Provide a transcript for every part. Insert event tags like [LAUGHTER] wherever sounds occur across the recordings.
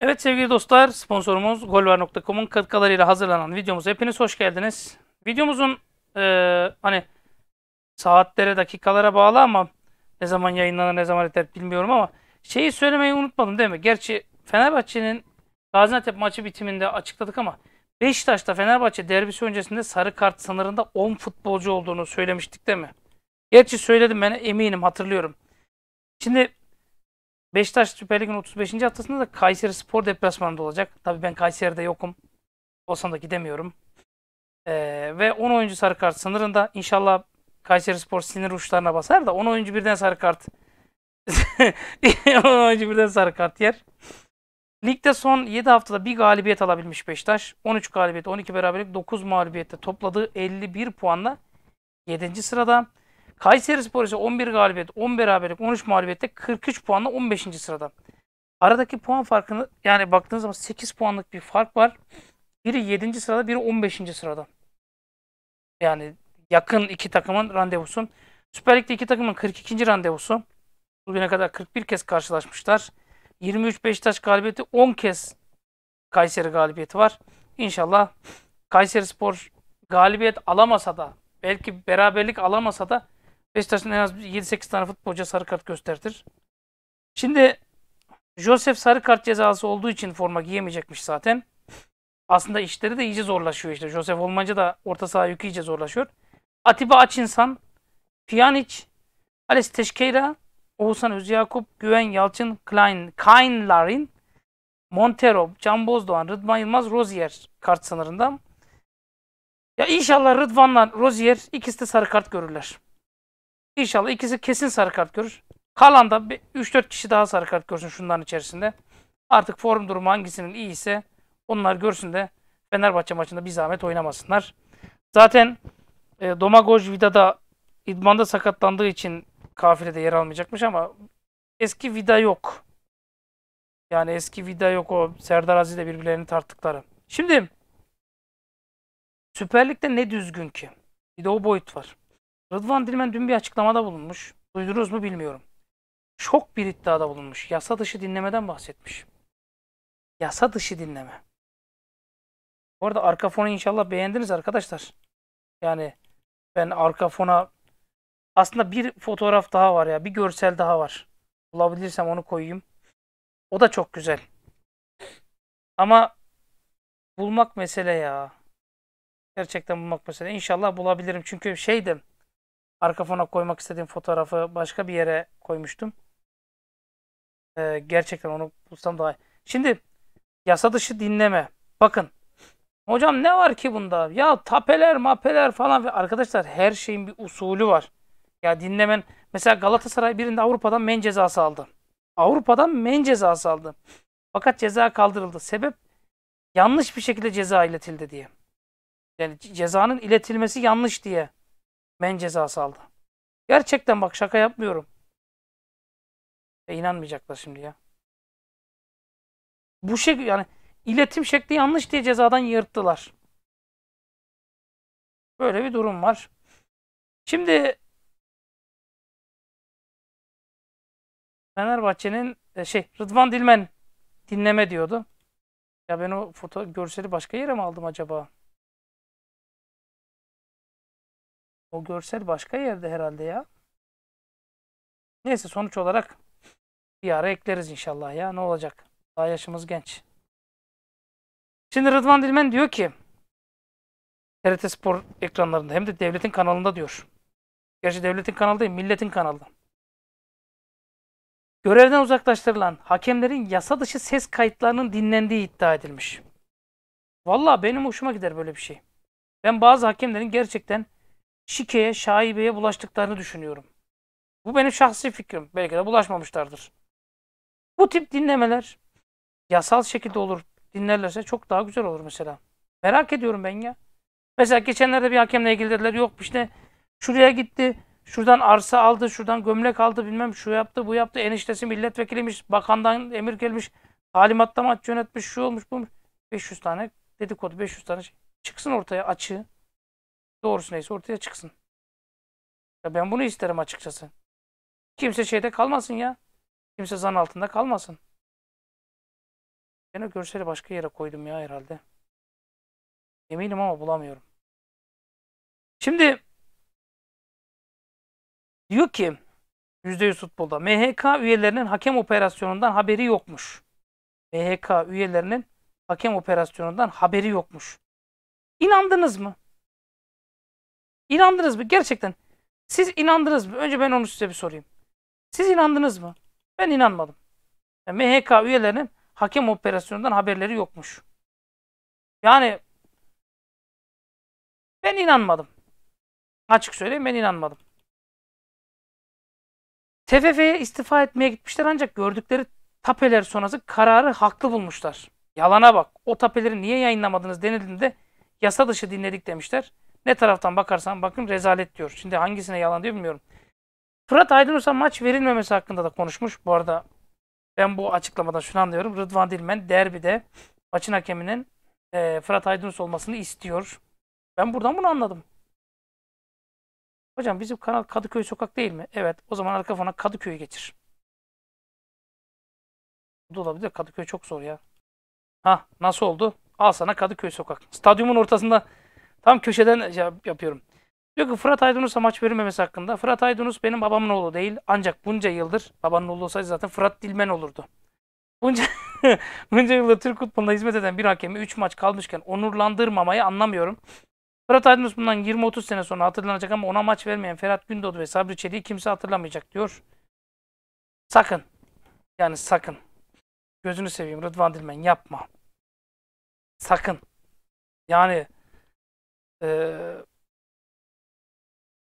Evet sevgili dostlar sponsorumuz golvar.com'un katkılarıyla hazırlanan videomuza hepiniz hoş geldiniz. Videomuzun e, hani saatlere dakikalara bağlı ama ne zaman yayınlanır ne zaman yeter bilmiyorum ama şeyi söylemeyi unutmadım değil mi? Gerçi Fenerbahçe'nin Gaziantep maçı bitiminde açıkladık ama Beşiktaş'ta Fenerbahçe derbisi öncesinde sarı kart sınırında 10 futbolcu olduğunu söylemiştik değil mi? Gerçi söyledim ben eminim hatırlıyorum. Şimdi Beşiktaş Süper Lig'in 35. haftasında da Kayseri Spor deplasmanında olacak. Tabii ben Kayseri'de yokum. Olsam da gidemiyorum. Ee, ve 10 oyuncu sarı kart sınırında. İnşallah Kayseri Spor sinir uçlarına basar da 10 oyuncu birden sarı kart. 10 [LAUGHS] oyuncu birden sarı kart yer. Ligde son 7 haftada bir galibiyet alabilmiş Beşiktaş. 13 galibiyet, 12 beraberlik, 9 mağlubiyette topladığı 51 puanla 7. sırada. Kayseri Spor ise 11 galibiyet, 10 beraberlik, 13 mağlubiyette 43 puanla 15. sırada. Aradaki puan farkını yani baktığınız zaman 8 puanlık bir fark var. Biri 7. sırada, biri 15. sırada. Yani yakın iki takımın randevusu. Süper Lig'de iki takımın 42. randevusu. Bugüne kadar 41 kez karşılaşmışlar. 23 Beşiktaş galibiyeti, 10 kez Kayseri galibiyeti var. İnşallah Kayseri Spor galibiyet alamasa da belki beraberlik alamasa da Beşiktaş'ın en az 7-8 tane futbolcu sarı kart gösterdir. Şimdi Josef sarı kart cezası olduğu için forma giyemeyecekmiş zaten. Aslında işleri de iyice zorlaşıyor işte. Josef olmanca da orta saha yükü iyice zorlaşıyor. Atiba Açinsan, Pjanic, Alex Teşkeyra, Oğuzhan Özyakup, Güven Yalçın, Klein, Kain, Larin, Montero, Can Bozdoğan, Rıdvan Yılmaz, Rozier kart sınırından. Ya inşallah Rıdvan'la Rozier ikisi de sarı kart görürler. İnşallah ikisi kesin sarı kart görür. Kalan da 3-4 kişi daha sarı kart görsün şunların içerisinde. Artık form durumu hangisinin iyi ise onlar görsün de Fenerbahçe maçında bir zahmet oynamasınlar. Zaten e, Domagoj Vida da idmanda sakatlandığı için kafilede yer almayacakmış ama eski Vida yok. Yani eski Vida yok o Serdar Aziz ile birbirlerini tarttıkları. Şimdi Süper Lig'de ne düzgün ki? Bir de o boyut var. Rıdvan Dilmen dün bir açıklamada bulunmuş. Duydunuz mu bilmiyorum. Şok bir iddiada bulunmuş. Yasa dışı dinlemeden bahsetmiş. Yasa dışı dinleme. Bu arada arka fonu inşallah beğendiniz arkadaşlar. Yani ben arka fona aslında bir fotoğraf daha var ya. Bir görsel daha var. Bulabilirsem onu koyayım. O da çok güzel. Ama bulmak mesele ya. Gerçekten bulmak mesele. İnşallah bulabilirim. Çünkü şeydim. Arka fona koymak istediğim fotoğrafı başka bir yere koymuştum. Ee, gerçekten onu bulsam daha iyi. Şimdi yasa dışı dinleme. Bakın. Hocam ne var ki bunda? Ya tapeler mapeler falan. Arkadaşlar her şeyin bir usulü var. Ya dinlemen. Mesela Galatasaray birinde Avrupa'dan men cezası aldı. Avrupa'dan men cezası aldı. Fakat ceza kaldırıldı. Sebep yanlış bir şekilde ceza iletildi diye. Yani cezanın iletilmesi yanlış diye men cezası aldı. Gerçekten bak şaka yapmıyorum. Ve inanmayacaklar şimdi ya. Bu şey yani iletim şekli yanlış diye cezadan yırttılar. Böyle bir durum var. Şimdi Fenerbahçe'nin e, şey Rıdvan Dilmen dinleme diyordu. Ya ben o foto görseli başka yere mi aldım acaba? O görsel başka yerde herhalde ya. Neyse sonuç olarak bir ara ekleriz inşallah ya. Ne olacak? Daha yaşımız genç. Şimdi Rıdvan Dilmen diyor ki TRT Spor ekranlarında hem de devletin kanalında diyor. Gerçi devletin kanalı değil, milletin kanalı. Görevden uzaklaştırılan hakemlerin yasa dışı ses kayıtlarının dinlendiği iddia edilmiş. Valla benim hoşuma gider böyle bir şey. Ben bazı hakemlerin gerçekten şikeye, şaibeye bulaştıklarını düşünüyorum. Bu benim şahsi fikrim. Belki de bulaşmamışlardır. Bu tip dinlemeler yasal şekilde olur. Dinlerlerse çok daha güzel olur mesela. Merak ediyorum ben ya. Mesela geçenlerde bir hakemle ilgili dediler yok işte şuraya gitti, şuradan arsa aldı, şuradan gömlek aldı bilmem şu yaptı, bu yaptı. Eniştesi milletvekiliymiş, bakandan emir gelmiş, talimatta maç yönetmiş, şu olmuş, bu 500 tane dedikodu, 500 tane şey. Çıksın ortaya açığı. Doğrusu neyse ortaya çıksın. Ya ben bunu isterim açıkçası. Kimse şeyde kalmasın ya. Kimse zan altında kalmasın. Ben o görseli başka yere koydum ya herhalde. Eminim ama bulamıyorum. Şimdi diyor ki %100 futbolda MHK üyelerinin hakem operasyonundan haberi yokmuş. MHK üyelerinin hakem operasyonundan haberi yokmuş. İnandınız mı? İnandınız mı? Gerçekten. Siz inandınız mı? Önce ben onu size bir sorayım. Siz inandınız mı? Ben inanmadım. Yani MHK üyelerinin hakem operasyonundan haberleri yokmuş. Yani ben inanmadım. Açık söyleyeyim ben inanmadım. TFF'ye istifa etmeye gitmişler ancak gördükleri tapeler sonrası kararı haklı bulmuşlar. Yalana bak. O tapeleri niye yayınlamadınız denildiğinde yasa dışı dinledik demişler. Ne taraftan bakarsan bakın rezalet diyor. Şimdi hangisine yalan diyor bilmiyorum. Fırat Aydınus'a maç verilmemesi hakkında da konuşmuş. Bu arada ben bu açıklamadan şunu anlıyorum. Rıdvan Dilmen derbide maçın hakeminin e, Fırat Aydınus olmasını istiyor. Ben buradan bunu anladım. Hocam bizim kanal Kadıköy sokak değil mi? Evet. O zaman arka fona Kadıköy'ü geçir. Bu da olabilir. Kadıköy çok zor ya. Ha nasıl oldu? Al sana Kadıköy sokak. Stadyumun ortasında Tam köşeden e, şey yapıyorum. Diyor ki Fırat Aydınus'a maç verilmemesi hakkında. Fırat Aydınus benim babamın oğlu değil. Ancak bunca yıldır babanın oğlu olsaydı zaten Fırat Dilmen olurdu. Bunca, [LAUGHS] bunca yıldır Türk futboluna hizmet eden bir hakemi 3 maç kalmışken onurlandırmamayı anlamıyorum. Fırat Aydınus bundan 20-30 sene sonra hatırlanacak ama ona maç vermeyen Ferhat Gündoğdu ve Sabri Çelik'i kimse hatırlamayacak diyor. Sakın. Yani sakın. Gözünü seveyim Rıdvan Dilmen yapma. Sakın. Yani e,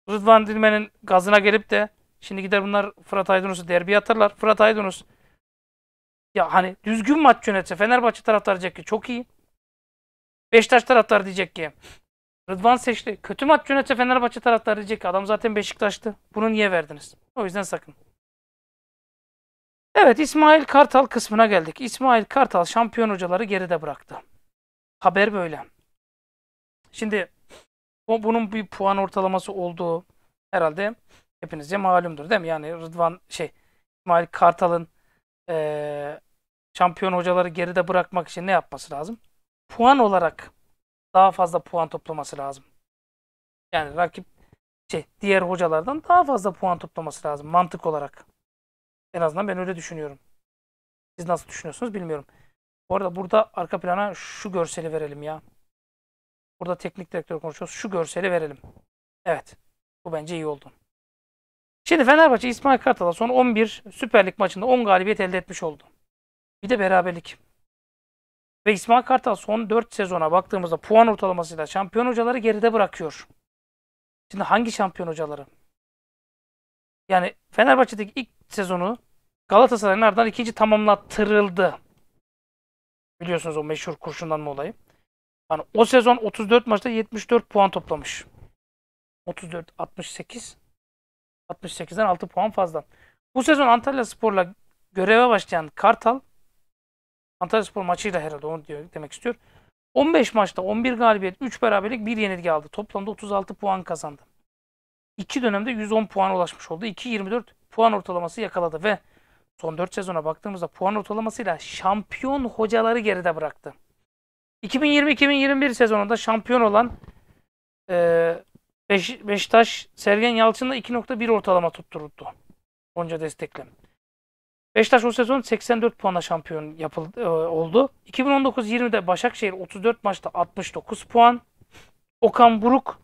Rıdvan Dilmen'in gazına gelip de şimdi gider bunlar Fırat Aydınus'u derbi atarlar. Fırat Aydınus ya hani düzgün maç yönetse Fenerbahçe taraftarı diyecek ki çok iyi. Beşiktaş taraftarı diyecek ki Rıdvan seçti. Kötü maç yönetse Fenerbahçe taraftarı diyecek ki adam zaten Beşiktaş'tı. Bunu niye verdiniz? O yüzden sakın. Evet İsmail Kartal kısmına geldik. İsmail Kartal şampiyon hocaları geride bıraktı. Haber böyle. Şimdi o bunun bir puan ortalaması olduğu herhalde hepinize malumdur değil mi? Yani Rıdvan şey İsmail Kartal'ın e, şampiyon hocaları geride bırakmak için ne yapması lazım? Puan olarak daha fazla puan toplaması lazım. Yani rakip şey, diğer hocalardan daha fazla puan toplaması lazım mantık olarak. En azından ben öyle düşünüyorum. Siz nasıl düşünüyorsunuz bilmiyorum. Bu arada burada arka plana şu görseli verelim ya. Burada teknik direktör konuşuyoruz. Şu görseli verelim. Evet. Bu bence iyi oldu. Şimdi Fenerbahçe İsmail Kartal'a son 11 Süper Lig maçında 10 galibiyet elde etmiş oldu. Bir de beraberlik. Ve İsmail Kartal son 4 sezona baktığımızda puan ortalamasıyla şampiyon hocaları geride bırakıyor. Şimdi hangi şampiyon hocaları? Yani Fenerbahçe'deki ilk sezonu Galatasaray'ın ardından ikinci tamamlattırıldı. Biliyorsunuz o meşhur kurşunlanma olayı. Hani o sezon 34 maçta 74 puan toplamış. 34, 68. 68'den 6 puan fazla. Bu sezon Antalya Spor'la göreve başlayan Kartal, Antalya Spor maçıyla herhalde onu diyor, demek istiyor. 15 maçta 11 galibiyet, 3 beraberlik, 1 yenilgi aldı. Toplamda 36 puan kazandı. İki dönemde 110 puan ulaşmış oldu. 2.24 puan ortalaması yakaladı ve son 4 sezona baktığımızda puan ortalamasıyla şampiyon hocaları geride bıraktı. 2020-2021 sezonunda şampiyon olan e, Beş, Beşiktaş Sergen Yalçın'la 2.1 ortalama tutturuldu. Onca destekle. Beşiktaş o sezon 84 puanla şampiyon yapıldı, e, oldu. 2019-20'de Başakşehir 34 maçta 69 puan. Okan Buruk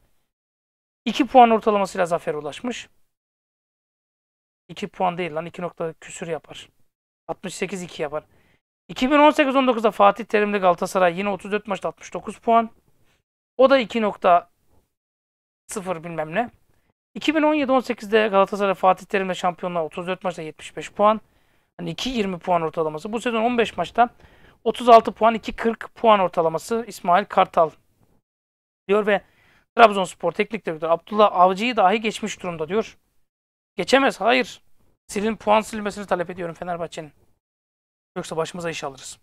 2 puan ortalamasıyla zafer ulaşmış. 2 puan değil lan 2 nokta küsür yapar. 68-2 yapar. 2018-19'da Fatih Terimli Galatasaray yine 34 maçta 69 puan. O da 2.0 bilmem ne. 2017-18'de Galatasaray Fatih Terimli şampiyonlar 34 maçta 75 puan. Hani 2.20 puan ortalaması. Bu sezon 15 maçta 36 puan 2.40 puan ortalaması İsmail Kartal diyor ve Trabzonspor teknik direktörü Abdullah Avcı'yı dahi geçmiş durumda diyor. Geçemez. Hayır. Silin puan silmesini talep ediyorum Fenerbahçe'nin. Yoksa başımıza iş alırız.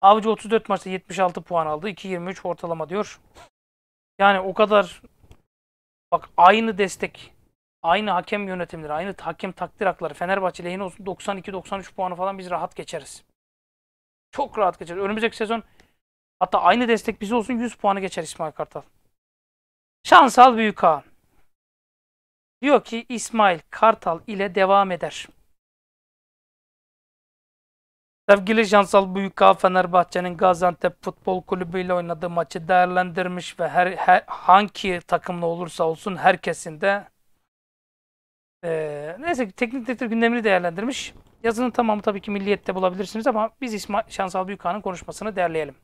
Avcı 34 maçta 76 puan aldı. 2.23 ortalama diyor. Yani o kadar bak aynı destek, aynı hakem yönetimleri, aynı hakem takdir hakları Fenerbahçe lehine olsun 92-93 puanı falan biz rahat geçeriz. Çok rahat geçeriz. Önümüzdeki sezon hatta aynı destek bize olsun 100 puanı geçer İsmail Kartal. Şansal Büyük Ağa. Diyor ki İsmail Kartal ile devam eder. Sevgili Jansal Büyüka Fenerbahçe'nin Gaziantep Futbol Kulübü ile oynadığı maçı değerlendirmiş ve her, her hangi takımla olursa olsun herkesin de e, neyse teknik direktör gündemini değerlendirmiş. Yazının tamamı tabii ki Milliyet'te bulabilirsiniz ama biz İsmail Şansal Büyükhan'ın konuşmasını derleyelim.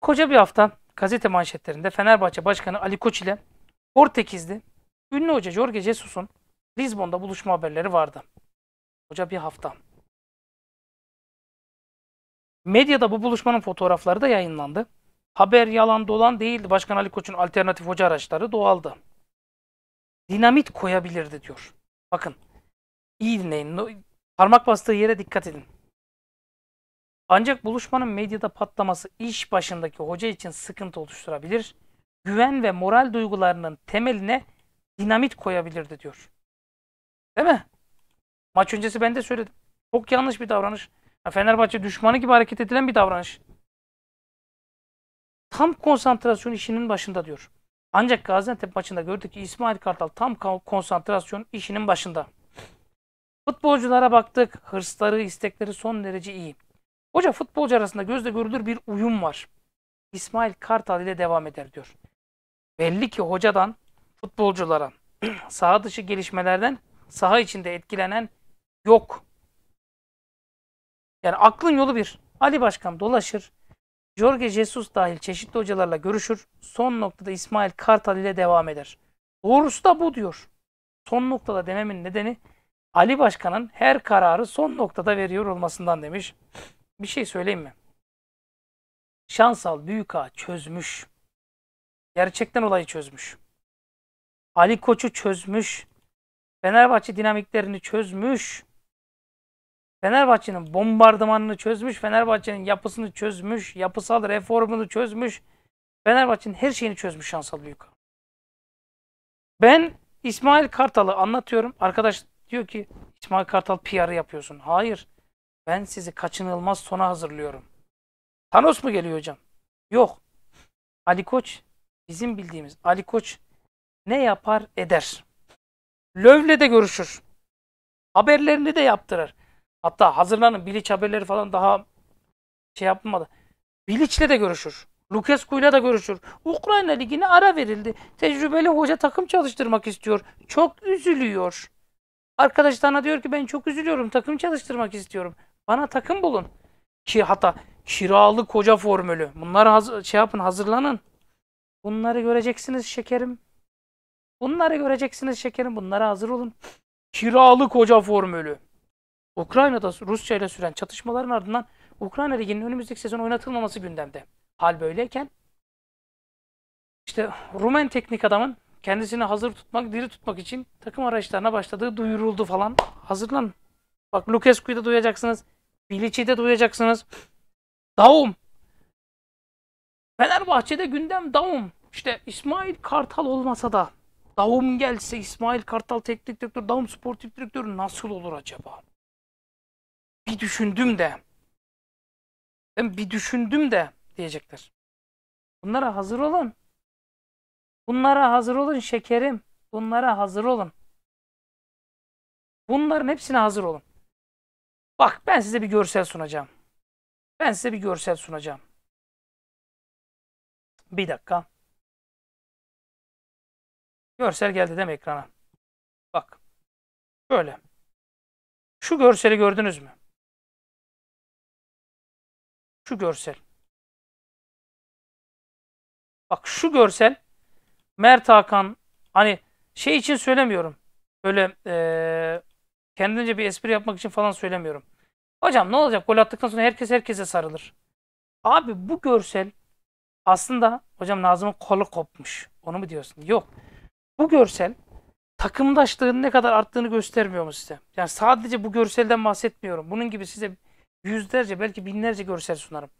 Koca bir hafta gazete manşetlerinde Fenerbahçe Başkanı Ali Koç ile Portekizli ünlü hoca Jorge Jesus'un Lisbon'da buluşma haberleri vardı. Koca bir hafta. Medyada bu buluşmanın fotoğrafları da yayınlandı. Haber yalan dolan değildi. Başkan Ali Koç'un alternatif hoca araçları doğaldı. Dinamit koyabilirdi diyor. Bakın. iyi dinleyin. Parmak bastığı yere dikkat edin. Ancak buluşmanın medyada patlaması iş başındaki hoca için sıkıntı oluşturabilir. Güven ve moral duygularının temeline dinamit koyabilirdi diyor. Değil mi? Maç öncesi ben de söyledim. Çok yanlış bir davranış. Fenerbahçe düşmanı gibi hareket edilen bir davranış. Tam konsantrasyon işinin başında diyor. Ancak Gaziantep maçında gördük ki İsmail Kartal tam konsantrasyon işinin başında. Futbolculara baktık. Hırsları, istekleri son derece iyi. Hoca futbolcu arasında gözle görülür bir uyum var. İsmail Kartal ile devam eder diyor. Belli ki hocadan futbolculara [CLEARS THROAT] saha dışı gelişmelerden saha içinde etkilenen yok. Yani aklın yolu bir. Ali Başkan dolaşır. Jorge Jesus dahil çeşitli hocalarla görüşür. Son noktada İsmail Kartal ile devam eder. Doğrusu da bu diyor. Son noktada dememin nedeni Ali Başkan'ın her kararı son noktada veriyor olmasından demiş. Bir şey söyleyeyim mi? Şansal Büyük Ağa çözmüş. Gerçekten olayı çözmüş. Ali Koç'u çözmüş. Fenerbahçe dinamiklerini çözmüş. Fenerbahçe'nin bombardımanını çözmüş, Fenerbahçe'nin yapısını çözmüş, yapısal reformunu çözmüş. Fenerbahçe'nin her şeyini çözmüş Şansal büyük. Ben İsmail Kartal'ı anlatıyorum. Arkadaş diyor ki İsmail Kartal PR'ı yapıyorsun. Hayır. Ben sizi kaçınılmaz sona hazırlıyorum. Thanos mu geliyor hocam? Yok. Ali Koç bizim bildiğimiz Ali Koç ne yapar eder. Löv'le de görüşür. Haberlerini de yaptırır. Hatta hazırlanın Bilic haberleri falan daha şey yapılmadı. Bilic'le de görüşür. Lukescu'yla da görüşür. Ukrayna Ligi'ne ara verildi. Tecrübeli hoca takım çalıştırmak istiyor. Çok üzülüyor. Arkadaşlarına diyor ki ben çok üzülüyorum. Takım çalıştırmak istiyorum. Bana takım bulun. Ki hatta kiralı koca formülü. Bunları hazır, şey yapın hazırlanın. Bunları göreceksiniz şekerim. Bunları göreceksiniz şekerim. Bunlara hazır olun. Kiralı koca formülü. Ukrayna'da Rusya ile süren çatışmaların ardından Ukrayna Ligi'nin önümüzdeki sezon oynatılmaması gündemde. Hal böyleyken işte Rumen teknik adamın kendisini hazır tutmak, diri tutmak için takım araçlarına başladığı duyuruldu falan. Hazırlan. Bak Lukescu'yu da duyacaksınız. Bilic'i de duyacaksınız. Daum. Fenerbahçe'de gündem Daum. İşte İsmail Kartal olmasa da Daum gelse İsmail Kartal teknik direktör, Daum sportif direktör nasıl olur acaba? bir düşündüm de ben bir düşündüm de diyecekler. Bunlara hazır olun. Bunlara hazır olun şekerim. Bunlara hazır olun. Bunların hepsine hazır olun. Bak ben size bir görsel sunacağım. Ben size bir görsel sunacağım. Bir dakika. Görsel geldi değil mi ekrana? Bak. Böyle. Şu görseli gördünüz mü? Şu görsel. Bak şu görsel Mert Hakan hani şey için söylemiyorum. Böyle e, kendince bir espri yapmak için falan söylemiyorum. Hocam ne olacak gol attıktan sonra herkes herkese sarılır. Abi bu görsel aslında hocam Nazım'ın kolu kopmuş. Onu mu diyorsun? Yok. Bu görsel takımdaşlığın ne kadar arttığını göstermiyor mu size? Yani sadece bu görselden bahsetmiyorum. Bunun gibi size yüzlerce belki binlerce görsel sunarım.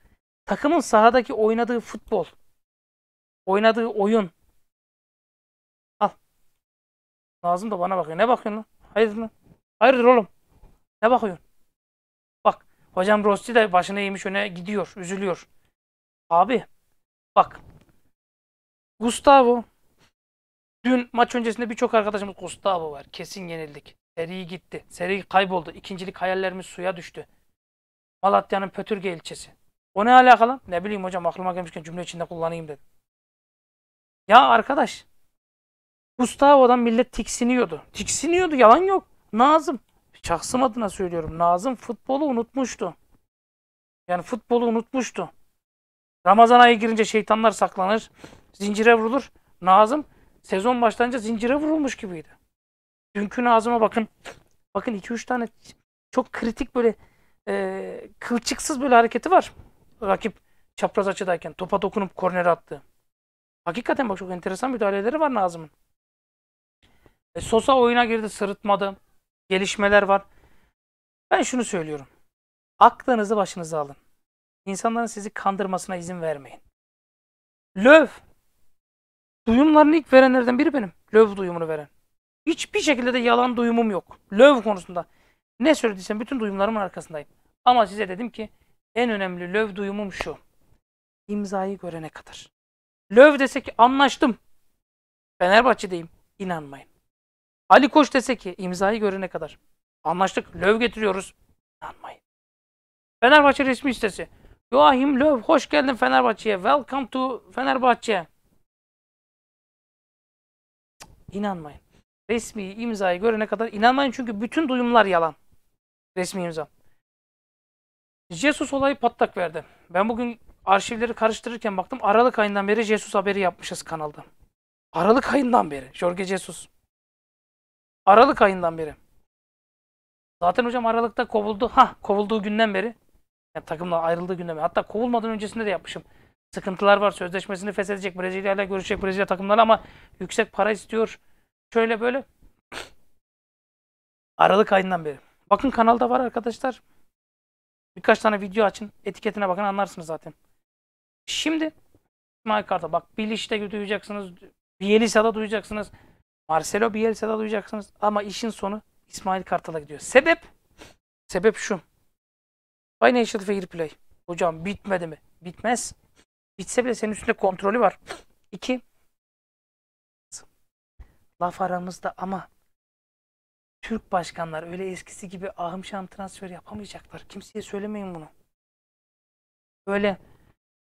Takımın sahadaki oynadığı futbol, oynadığı oyun. Al. Nazım da bana bakıyor. Ne bakıyorsun lan? Hayırdır lan? Hayırdır oğlum? Ne bakıyorsun? Bak hocam Rosti de başına eğmiş öne gidiyor, üzülüyor. Abi bak Gustavo dün maç öncesinde birçok arkadaşımız Gustavo var. Kesin yenildik. Seri gitti. Seri kayboldu. İkincilik hayallerimiz suya düştü. Malatya'nın Pötürge ilçesi. O ne alakalı? Ne bileyim hocam aklıma gelmişken cümle içinde kullanayım dedim. Ya arkadaş. Gustavo'dan millet tiksiniyordu. Tiksiniyordu yalan yok. Nazım. Şahsım adına söylüyorum. Nazım futbolu unutmuştu. Yani futbolu unutmuştu. Ramazan ayı girince şeytanlar saklanır. Zincire vurulur. Nazım sezon başlayınca zincire vurulmuş gibiydi. Dünkü Nazım'a bakın. Bakın 2-3 tane çok kritik böyle e, kılçıksız böyle hareketi var. Rakip çapraz açıdayken topa dokunup korner attı. Hakikaten bak çok enteresan müdahaleleri var Nazım'ın. E, Sosa oyuna girdi sırıtmadı. Gelişmeler var. Ben şunu söylüyorum. Aklınızı başınıza alın. İnsanların sizi kandırmasına izin vermeyin. Löv. Duyumlarını ilk verenlerden biri benim. Löv duyumunu veren. Hiçbir şekilde de yalan duyumum yok. Löv konusunda. Ne söylediysem bütün duyumlarımın arkasındayım. Ama size dedim ki en önemli löv duyumum şu. İmzayı görene kadar. Löv dese ki anlaştım. Fenerbahçe'deyim. İnanmayın. Ali Koç dese ki imzayı görene kadar. Anlaştık. Löv getiriyoruz. İnanmayın. Fenerbahçe resmi istesi. Joachim Löw hoş geldin Fenerbahçe'ye. Welcome to Fenerbahçe. İnanmayın. Resmi imzayı görene kadar inanmayın çünkü bütün duyumlar yalan. Resmi imza. Jesus olayı patlak verdi. Ben bugün arşivleri karıştırırken baktım. Aralık ayından beri Jesus haberi yapmışız kanalda. Aralık ayından beri. Jorge Jesus. Aralık ayından beri. Zaten hocam Aralık'ta kovuldu. Ha kovulduğu günden beri. Yani takımla ayrıldığı günden beri. Hatta kovulmadan öncesinde de yapmışım. Sıkıntılar var. Sözleşmesini feshedecek. Brezilya ile görüşecek Brezilya takımları ama yüksek para istiyor. Şöyle böyle. Aralık ayından beri. Bakın kanalda var arkadaşlar. Birkaç tane video açın. Etiketine bakın anlarsınız zaten. Şimdi Maikarta bak Bilic'te duyacaksınız. Bielisa'da duyacaksınız. Marcelo Bielsa'da duyacaksınız. Ama işin sonu İsmail Kartal'a gidiyor. Sebep? Sebep şu. Financial Fair Play. Hocam bitmedi mi? Bitmez. Bitse bile senin üstünde kontrolü var. İki. Laf aramızda ama Türk başkanlar öyle eskisi gibi ahım şahım transfer yapamayacaklar. Kimseye söylemeyin bunu. Böyle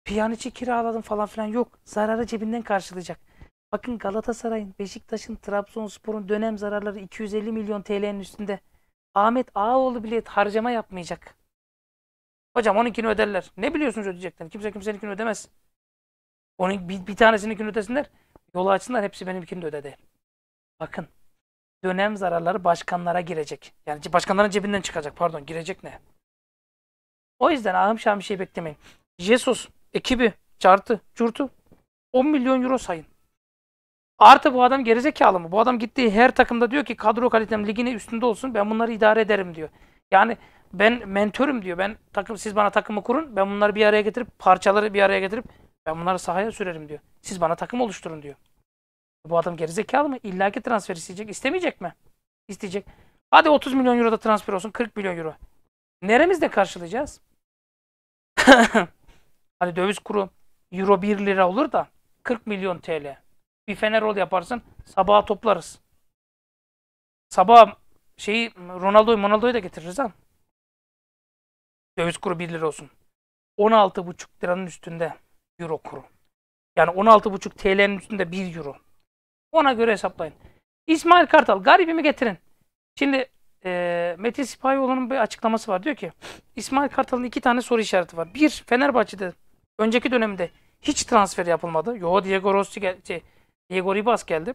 piyaniçi kiraladım falan filan yok. Zararı cebinden karşılayacak. Bakın Galatasaray'ın, Beşiktaş'ın, Trabzonspor'un dönem zararları 250 milyon TL'nin üstünde. Ahmet Ağaoğlu bile harcama yapmayacak. Hocam onunkini öderler. Ne biliyorsunuz ödeyeceklerini? Kimse kimseninkini ödemez. Onun bir, bir tanesininkini ödesinler. Yolu açsınlar hepsi benimkini de ödedi. Bakın dönem zararları başkanlara girecek. Yani başkanların cebinden çıkacak pardon girecek ne? O yüzden ahım şahım bir şey beklemeyin. Jesus ekibi çartı curtu 10 milyon euro sayın. Artı bu adam gerizekalı mı? Bu adam gittiği her takımda diyor ki kadro kalitem ligine üstünde olsun ben bunları idare ederim diyor. Yani ben mentörüm diyor. Ben takım siz bana takımı kurun. Ben bunları bir araya getirip parçaları bir araya getirip ben bunları sahaya sürerim diyor. Siz bana takım oluşturun diyor. Bu adam gerizekalı mı? İlla ki transfer isteyecek. İstemeyecek mi? İsteyecek. Hadi 30 milyon euro da transfer olsun. 40 milyon euro. Neremizde karşılayacağız? [LAUGHS] hani döviz kuru euro 1 lira olur da 40 milyon TL. Bir Fenerol yaparsın sabaha toplarız. Sabah şeyi Ronaldo'yu Ronaldo'yu da getiririz ha. Döviz kuru 1 lira olsun. 16,5 liranın üstünde euro kuru. Yani 16,5 TL'nin üstünde 1 euro. Ona göre hesaplayın. İsmail Kartal garibimi getirin. Şimdi e, Metin Sipahioğlu'nun bir açıklaması var. Diyor ki İsmail Kartal'ın iki tane soru işareti var. Bir Fenerbahçe'de önceki dönemde hiç transfer yapılmadı. Yo Diego Rossi geldi. Şey, Diego Ribas geldi.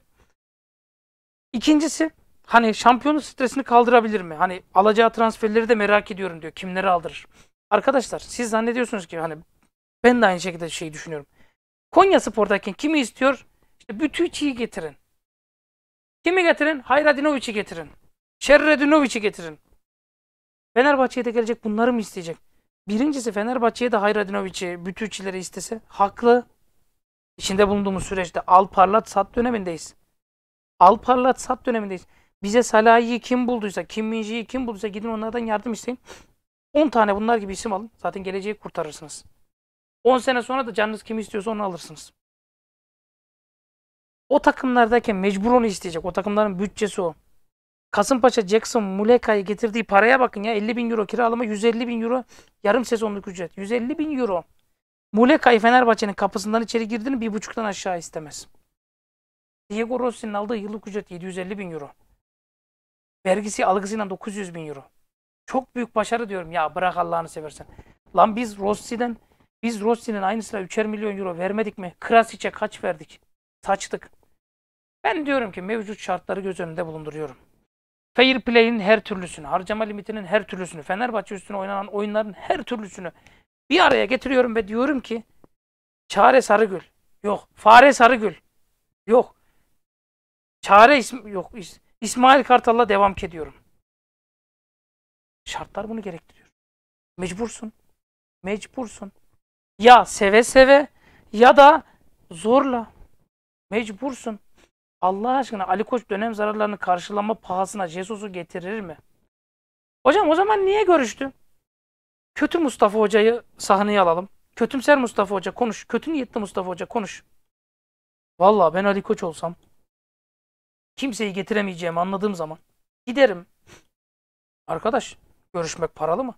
İkincisi hani şampiyonun stresini kaldırabilir mi? Hani alacağı transferleri de merak ediyorum diyor. Kimleri aldırır? Arkadaşlar siz zannediyorsunuz ki hani ben de aynı şekilde şey düşünüyorum. Konya Spor'daki kimi istiyor? İşte bütün çiğ getirin. Kimi getirin? Hayradinovic'i getirin. Şerredinovic'i getirin. Fenerbahçe'ye de gelecek bunları mı isteyecek? Birincisi Fenerbahçe'ye de Hayradinovic'i, Bütüççileri istese haklı. İçinde bulunduğumuz süreçte al parlat sat dönemindeyiz. Al parlat sat dönemindeyiz. Bize Salah'ı kim bulduysa, Kim Minji'yi kim bulduysa gidin onlardan yardım isteyin. 10 tane bunlar gibi isim alın. Zaten geleceği kurtarırsınız. 10 sene sonra da canınız kim istiyorsa onu alırsınız. O takımlardayken mecbur onu isteyecek. O takımların bütçesi o. Kasımpaşa Jackson Muleka'yı getirdiği paraya bakın ya. 50 bin euro kiralama 150 bin euro yarım sezonluk ücret. 150 bin euro. Muleka'yı Fenerbahçe'nin kapısından içeri girdiğini bir buçuktan aşağı istemez. Diego Rossi'nin aldığı yıllık ücret 750 bin euro. Vergisi algısıyla 900 bin euro. Çok büyük başarı diyorum ya bırak Allah'ını seversen. Lan biz Rossi'den biz Rossi'nin aynısına 3'er milyon euro vermedik mi? Krasice kaç verdik? saçtık. Ben diyorum ki mevcut şartları göz önünde bulunduruyorum. Fair play'in her türlüsünü, harcama limitinin her türlüsünü, Fenerbahçe üstüne oynanan oyunların her türlüsünü bir araya getiriyorum ve diyorum ki Çare Sarıgül. Yok. Fare Sarıgül. Yok. Çare ism yok. İs İsmail Kartal'la devam ediyorum. Şartlar bunu gerektiriyor. Mecbursun. Mecbursun. Ya seve seve ya da zorla. Mecbursun. Allah aşkına Ali Koç dönem zararlarını karşılama pahasına Jesus'u getirir mi? Hocam o zaman niye görüştü? Kötü Mustafa Hoca'yı sahneye alalım. Kötümser Mustafa Hoca konuş. Kötü niyetli Mustafa Hoca konuş. Valla ben Ali Koç olsam kimseyi getiremeyeceğimi anladığım zaman giderim. Arkadaş görüşmek paralı mı?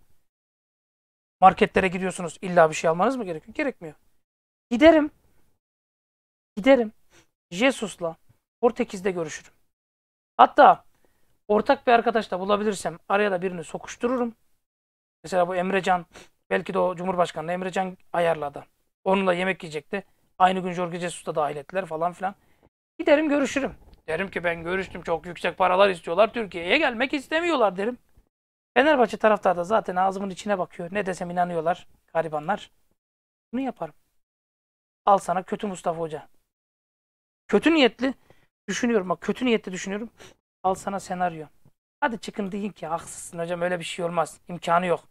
Marketlere gidiyorsunuz illa bir şey almanız mı gerekiyor? Gerekmiyor. Giderim. Giderim. Jesus'la Portekiz'de görüşürüm. Hatta ortak bir arkadaş da bulabilirsem araya da birini sokuştururum. Mesela bu Emrecan belki de o Cumhurbaşkanı Emrecan ayarladı. Onunla yemek yiyecekti. Aynı gün Jorge Jesus'ta dahil ettiler falan filan. Giderim görüşürüm. Derim ki ben görüştüm çok yüksek paralar istiyorlar. Türkiye'ye gelmek istemiyorlar derim. Fenerbahçe taraftar da zaten ağzımın içine bakıyor. Ne desem inanıyorlar garibanlar. Bunu yaparım. Al sana kötü Mustafa Hoca. Kötü niyetli düşünüyorum. Bak kötü niyetli düşünüyorum. Al sana senaryo. Hadi çıkın deyin ki haksızsın hocam öyle bir şey olmaz. İmkanı yok.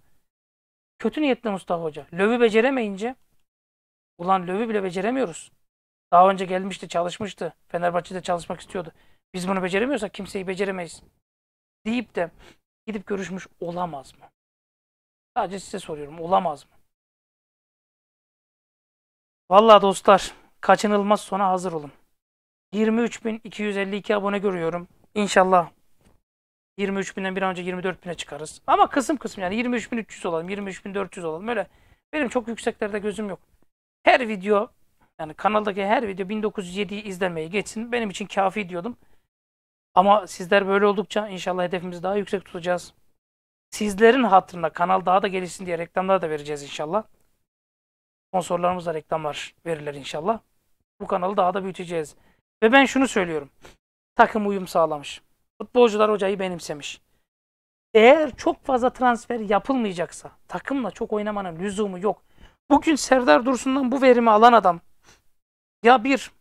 Kötü niyetli Mustafa Hoca. Lövü beceremeyince ulan lövü bile beceremiyoruz. Daha önce gelmişti çalışmıştı. Fenerbahçe'de çalışmak istiyordu. Biz bunu beceremiyorsak kimseyi beceremeyiz. Deyip de gidip görüşmüş olamaz mı? Sadece size soruyorum olamaz mı? Vallahi dostlar kaçınılmaz sona hazır olun. 23.252 abone görüyorum. İnşallah 23.000'den bir an önce 24.000'e çıkarız. Ama kısım kısım yani 23.300 olalım, 23.400 olalım öyle. Benim çok yükseklerde gözüm yok. Her video yani kanaldaki her video 1907'yi izlemeye geçsin. Benim için kafi diyordum. Ama sizler böyle oldukça inşallah hedefimizi daha yüksek tutacağız. Sizlerin hatırına kanal daha da gelişsin diye reklamlar da vereceğiz inşallah. Sponsorlarımızla reklamlar verirler inşallah. Bu kanalı daha da büyüteceğiz. Ve ben şunu söylüyorum. Takım uyum sağlamış. Futbolcular hocayı benimsemiş. Eğer çok fazla transfer yapılmayacaksa takımla çok oynamanın lüzumu yok. Bugün Serdar Dursun'dan bu verimi alan adam ya bir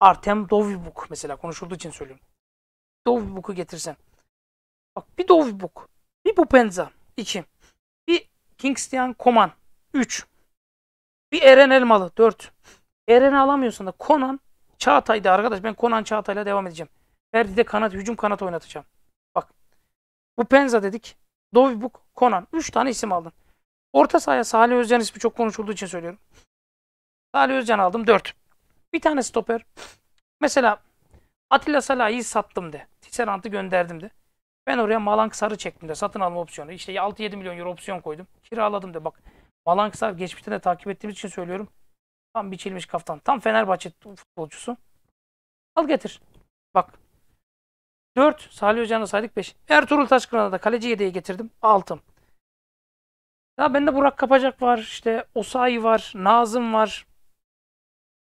Artem Dovibuk mesela konuşulduğu için söylüyorum. Dovibuku getirsen. Bak bir Dovibuk bir Bupenza iki bir Kingstian Koman üç bir Eren Elmalı dört Eren'i alamıyorsan da Konan Çağatay'da arkadaş ben Konan Çağatay'la devam edeceğim. Ferdi'de kanat, hücum kanat oynatacağım. Bak. Bu Penza dedik. Dovibuk, Konan. Üç tane isim aldım. Orta sahaya Salih Özcan ismi çok konuşulduğu için söylüyorum. Salih Özcan aldım. Dört. Bir tane stoper. Mesela Atilla Salah'ı sattım de. Tisserant'ı gönderdim de. Ben oraya Malank Sarı çektim de. Satın alma opsiyonu. İşte 6-7 milyon euro opsiyon koydum. Kiraladım de. Bak Malank Sarı geçmişte de takip ettiğimiz için söylüyorum. Tam biçilmiş kaftan. Tam Fenerbahçe futbolcusu. Al getir. Bak. 4. Salih Hoca'nı saydık 5. Ertuğrul Taşkıran'a da kaleci yedeği getirdim. 6. Ya bende Burak Kapacak var. İşte Osay var. Nazım var.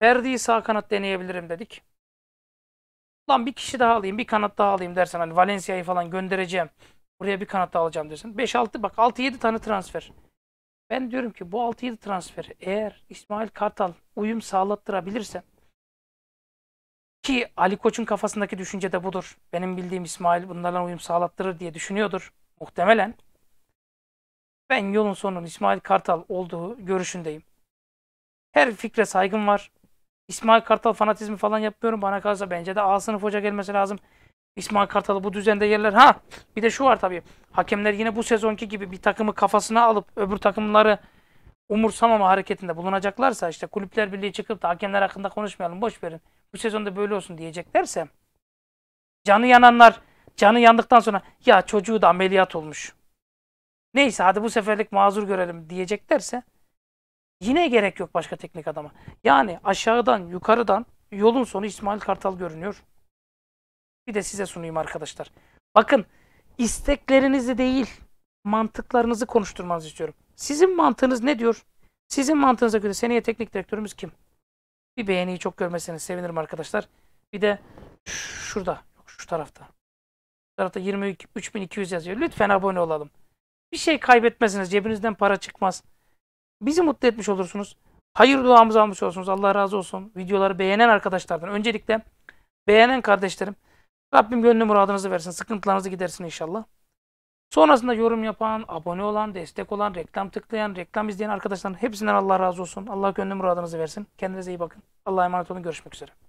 Ferdi'yi sağ kanat deneyebilirim dedik. Lan bir kişi daha alayım. Bir kanat daha alayım dersen. Hani Valencia'yı falan göndereceğim. Buraya bir kanat daha alacağım dersen. 5-6 bak 6-7 tane transfer. Ben diyorum ki bu 6-7 transferi eğer İsmail Kartal uyum sağlattırabilirsem ki Ali Koç'un kafasındaki düşünce de budur. Benim bildiğim İsmail bunlarla uyum sağlattırır diye düşünüyordur muhtemelen. Ben yolun sonunun İsmail Kartal olduğu görüşündeyim. Her fikre saygım var. İsmail Kartal fanatizmi falan yapmıyorum. Bana kalsa bence de A sınıf hoca gelmesi lazım. İsmail Kartal'ı bu düzende yerler. Ha bir de şu var tabii. Hakemler yine bu sezonki gibi bir takımı kafasına alıp öbür takımları umursamama hareketinde bulunacaklarsa işte kulüpler birliği çıkıp da hakemler hakkında konuşmayalım boş verin. Bu sezonda böyle olsun diyeceklerse canı yananlar canı yandıktan sonra ya çocuğu da ameliyat olmuş. Neyse hadi bu seferlik mazur görelim diyeceklerse yine gerek yok başka teknik adama. Yani aşağıdan yukarıdan yolun sonu İsmail Kartal görünüyor bir de size sunayım arkadaşlar. Bakın isteklerinizi değil mantıklarınızı konuşturmanızı istiyorum. Sizin mantığınız ne diyor? Sizin mantığınıza göre seneye teknik direktörümüz kim? Bir beğeniyi çok görmeseniz sevinirim arkadaşlar. Bir de şurada, şu tarafta. Şu tarafta 23200 yazıyor. Lütfen abone olalım. Bir şey kaybetmezsiniz. Cebinizden para çıkmaz. Bizi mutlu etmiş olursunuz. Hayır duamızı almış olursunuz. Allah razı olsun. Videoları beğenen arkadaşlardan. Öncelikle beğenen kardeşlerim Rabbim gönlü muradınızı versin. Sıkıntılarınızı gidersin inşallah. Sonrasında yorum yapan, abone olan, destek olan, reklam tıklayan, reklam izleyen arkadaşların hepsinden Allah razı olsun. Allah gönlü muradınızı versin. Kendinize iyi bakın. Allah'a emanet olun. Görüşmek üzere.